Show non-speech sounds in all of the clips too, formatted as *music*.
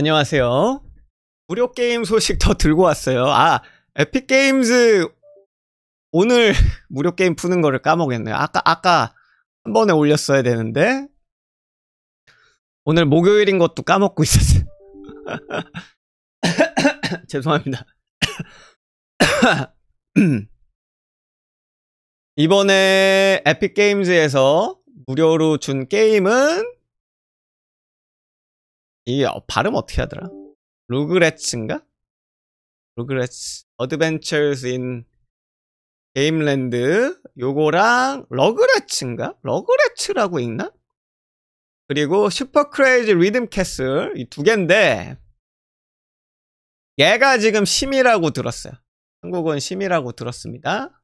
안녕하세요. 무료 게임 소식 더 들고 왔어요. 아, 에픽게임즈 오늘 *laughs* 무료 게임 푸는 거를 까먹었네요. 아까 아까 한 번에 올렸어야 되는데 오늘 목요일인 것도 까먹고 있었어요. *laughs* 죄송합니다. *coughs* 이번에 에픽게임즈에서 무료로 준 게임은 이 발음 어떻게 하더라? 루그레츠인가? 루그레츠 어드벤처스 인 게임랜드 요거랑 러그레츠인가? 러그레츠라고 읽나? 그리고 슈퍼 크레이지 리듬 캐슬 이 두 개인데 얘가 지금 심이라고 들었어요. 한국은 심이라고 들었습니다.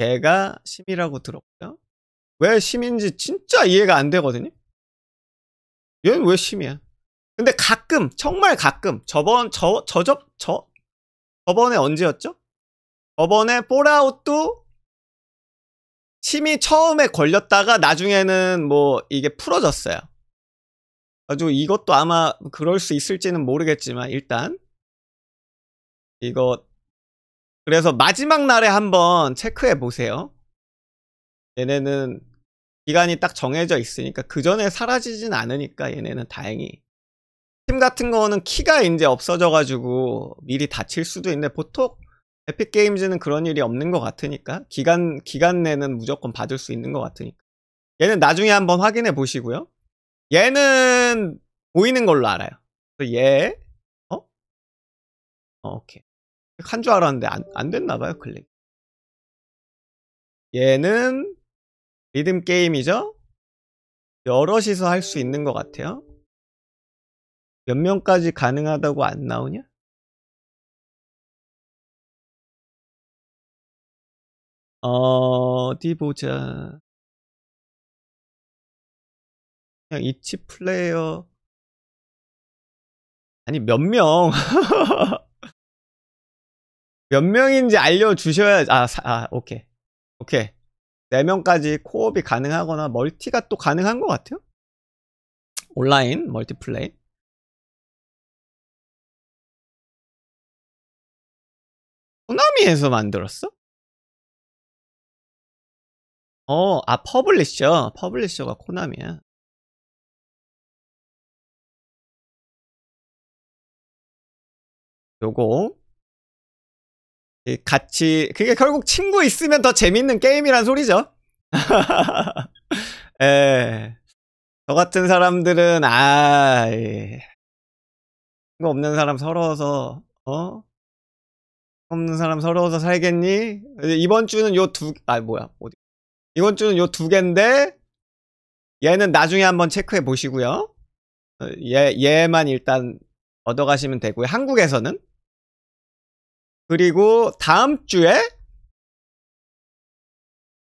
얘가 심이라고 들었고요. 왜 심인지 진짜 이해가 안 되거든요. 얘는 왜 심이야? 근데 가끔 정말 가끔 저번 저 저적 저 저번에 언제였죠? 저번에 볼아웃도 심이 처음에 걸렸다가 나중에는 뭐 이게 풀어졌어요. 아주 이것도 아마 그럴 수 있을지는 모르겠지만 일단 이거 그래서 마지막 날에 한번 체크해 보세요. 얘네는 기간이 딱 정해져 있으니까 그 전에 사라지진 않으니까 얘네는 다행히 팀 같은 거는 키가 이제 없어져 가지고 미리 다칠 수도 있는데 보통 에픽게임즈는 그런 일이 없는 것 같으니까 기간 기간 내는 무조건 받을 수 있는 것 같으니까 얘는 나중에 한번 확인해 보시고요 얘는 보이는 걸로 알아요 얘 어? 어 오케이 한 줄 알았는데 안, 안 됐나 봐요 클릭 얘는 리듬 게임이죠? 여럿이서 할수 네. 있는 것 같아요. 몇 명까지 가능하다고 안 나오냐? 어, 어디 보자. 그냥 이치 플레이어. 아니, 몇 명. *laughs* 몇 명인지 알려주셔야, 아, 사, 아, 오케이. 오케이. 4명까지 코업이 가능하거나 멀티가 또 가능한 것 같아요. 온라인 멀티플레이. 코나미에서 만들었어? 어, 아, 퍼블리셔. 퍼블리셔가 코나미야. 요거 같이 그게 결국 친구 있으면 더 재밌는 게임이란 소리죠. *laughs* 예. 저 같은 사람들은 아 예. 친구 없는 사람 서러워서 어 없는 사람 서러워서 살겠니? 이번 주는 요 두 아 뭐야 어디 이번 주는 요 두 개인데 얘는 나중에 한번 체크해 보시고요. 어, 얘 얘만 일단 얻어가시면 되고요. 한국에서는 그리고 다음 주에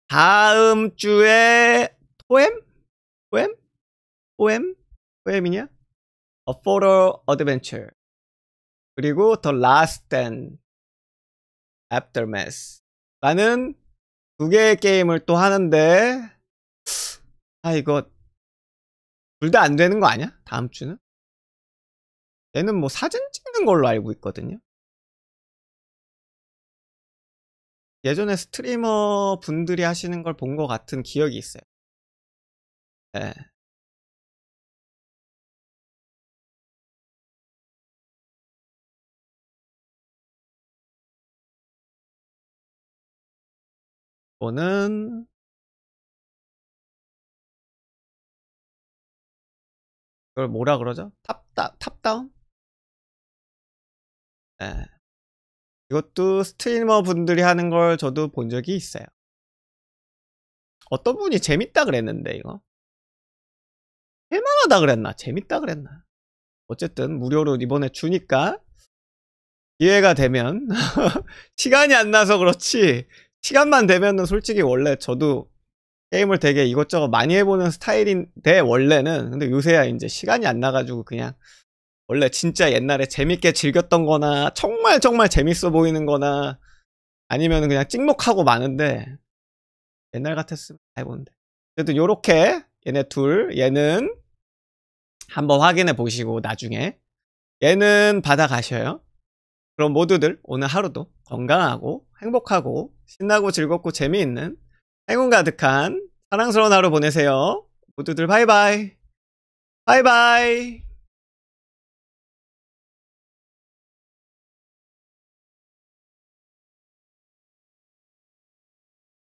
다음 주에 포엠? 포엠? 포엠? 포엠이냐? A Photo Adventure 그리고 The Last Stand Aftermath 라는 두 개의 게임을 또 하는데 아 이거 둘 다 안 되는 거 아니야? 다음 주는? 얘는 뭐 사진 찍는 걸로 알고 있거든요 예전에 스트리머 분들이 하시는 걸 본 것 같은 기억이 있어요. 네. 이거는 이걸 뭐라 그러죠? 탑다, 탑다운? 네. 이것도 스트리머 분들이 하는 걸 저도 본 적이 있어요. 어떤 분이 재밌다 그랬는데 이거 할만하다 그랬나 재밌다 그랬나 어쨌든 무료로 이번에 주니까 기회가 되면 *laughs* 시간이 안 나서 그렇지 시간만 되면은 솔직히 원래 저도 게임을 되게 이것저것 많이 해보는 스타일인데 원래는 근데 요새야 이제 시간이 안 나가지고 그냥 원래 진짜 옛날에 재밌게 즐겼던 거나 정말 정말 재밌어 보이는 거나 아니면 그냥 찍먹하고 마는데 옛날 같았으면 해보는데 그래도 요렇게 얘네 둘 얘는 한번 확인해 보시고 나중에 얘는 받아가셔요 그럼 모두들 오늘 하루도 건강하고 행복하고 신나고 즐겁고 재미있는 행운 가득한 사랑스러운 하루 보내세요 모두들 바이바이 바이바이